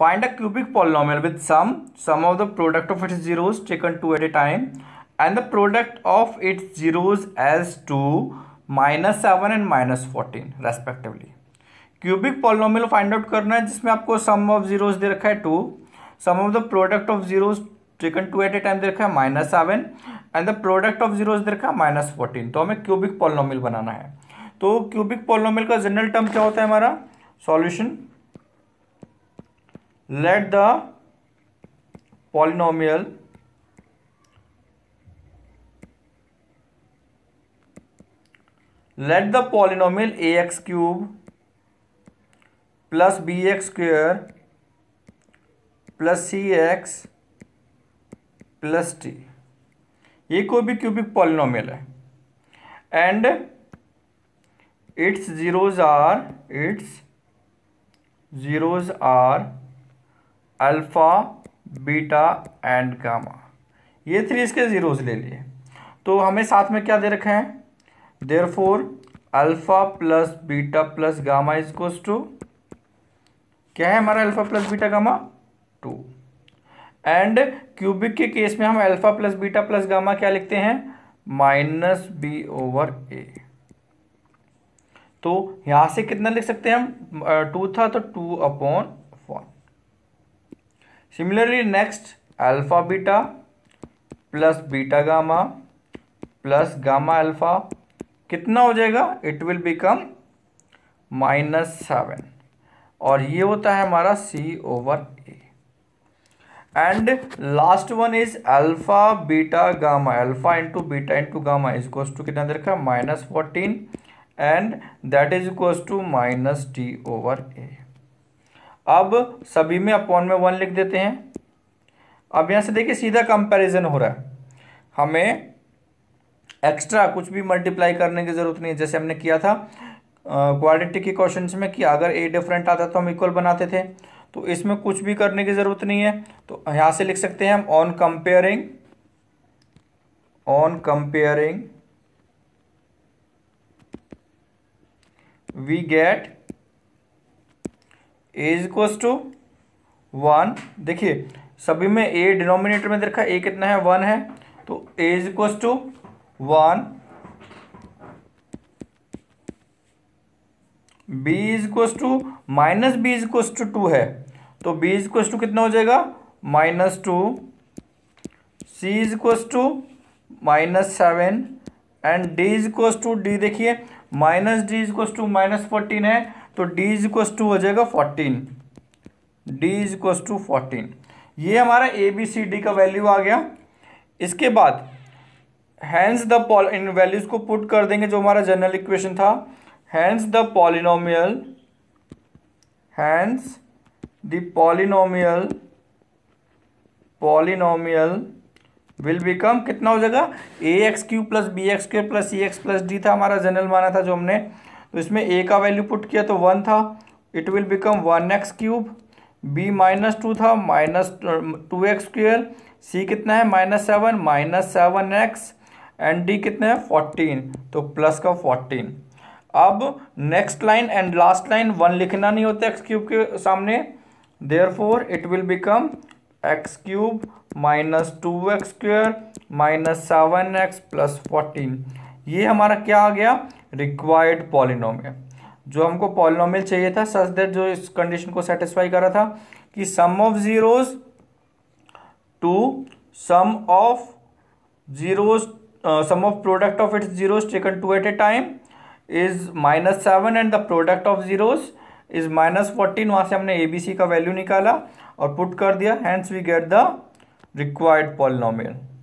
Find a cubic polynomial with sum, sum of the product of its zeros taken 2 at a time and the product of its zeros as 2, minus 7 and minus 14 respectively. Cubic polynomial find out करना है जिसमें आपको सम of zeros दे रखा है two sum of the product of zeros taken two at a time दे रखा है minus seven and the product of zeros दे रखा है माइनस फोर्टीन तो हमें क्यूबिक पॉलिनोमियल बनाना है तो क्यूबिक पॉलिनोमियल का जनरल टर्म क्या होता है हमारा solution let the polynomial let the polynomial ax cube plus bx square plus cx plus d ये कोई भी क्यूबिक पॉलिनोमियल है and its zeros are its zeros are alpha beta and gamma ये three इसके ज़ीरोज़ ले लिए तो हमें साथ में क्या दे रखे हैं therefore alpha plus beta plus gamma इजकोस टू क्या है हमारा alpha plus beta gamma two and cubic के केस में हम alpha plus beta plus gamma क्या लिखते हैं माइनस बी ओवर ए तो यहां से कितना लिख सकते हैं हम टू था तो two upon similarly next alpha beta plus beta gamma plus gamma alpha कितना हो जाएगा it will become minus seven और ये होता है हमारा c over a and last one is alpha beta gamma alpha into beta into gamma is equals to कितना देखा है minus fourteen and that is equals to minus d over a अब सभी में अपॉन में वन लिख देते हैं अब यहाँ से देखिए सीधा कंपैरिजन हो रहा है हमें एक्स्ट्रा कुछ भी मल्टीप्लाई करने की ज़रूरत नहीं है जैसे हमने किया था क्वालिटी के क्वेश्चन में कि अगर ए डिफरेंट आता तो हम इक्वल बनाते थे तो इसमें कुछ भी करने की ज़रूरत नहीं है तो यहाँ से लिख सकते हैं हम on comparing on comparing we get a is equals to one देखिए सभी में ए डिनोमिनेटर में देखा ए कितना है वन है तो a is equals to one b is equals to minus b is equals to two है तो बी इज इक्वस टू कितना हो जाएगा minus two c is equals to minus seven and d is equals to d देखिए minus d is equals to minus fourteen है तो d is equals to हो जाएगा फोर्टीन d इज इक्व to fourteen ये हमारा ए बी सी डी का value आ गया इसके बाद हैंस द पॉल इन वैल्यूज़ को पुट कर देंगे जो हमारा जनरल इक्वेशन था hence the polynomial hence the polynomial polynomial will become कितना हो जाएगा a x cube plus b x cube plus c x plus d था हमारा जनरल माना था जो हमने तो इसमें ए का वैल्यू पुट किया तो वन था it will become one x cube b minus two था minus two x square c कितना है minus seven minus seven x and d कितना है फोर्टीन तो प्लस का फोर्टीन अब next line and last line one लिखना नहीं होता एक्स क्यूब के सामने therefore it will become x cube minus two x square minus seven x plus fourteen ये हमारा क्या आ गया रिक्वायर्ड पॉलिनोमियल जो हमको पॉलिनोमियल चाहिए था सच देट जो इस कंडीशन को सेटिस्फाई करा था कि sum of zeros two sum of zeros sum of product of its zeros taken two at a time is minus seven and the product of zeros is minus fourteen वहां से हमने ए b सी का value निकाला और put कर दिया hence we get the required polynomial